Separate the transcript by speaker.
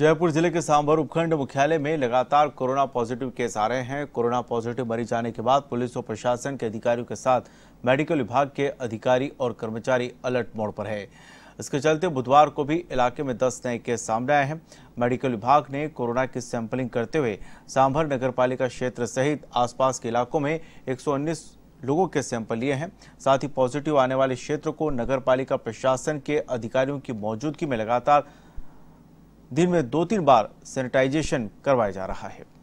Speaker 1: जयपुर जिले के सांभर उपखंड मुख्यालय में लगातार कोरोना पॉजिटिव केस आ रहे हैं कोरोना पॉजिटिव मरीज आने के बाद पुलिस और प्रशासन के अधिकारियों के साथ मेडिकल विभाग के अधिकारी और कर्मचारी अलर्ट मोड पर है इसके चलते बुधवार को भी इलाके में 10 नए केस सामने आए हैं मेडिकल विभाग ने कोरोना की सैंपलिंग करते हुए सांभर नगर क्षेत्र सहित आसपास के इलाकों में एक लोगों के सैंपल लिए हैं साथ ही पॉजिटिव आने वाले क्षेत्र को नगर प्रशासन के अधिकारियों की मौजूदगी में लगातार दिन में दो तीन बार सैनिटाइजेशन करवाया जा रहा है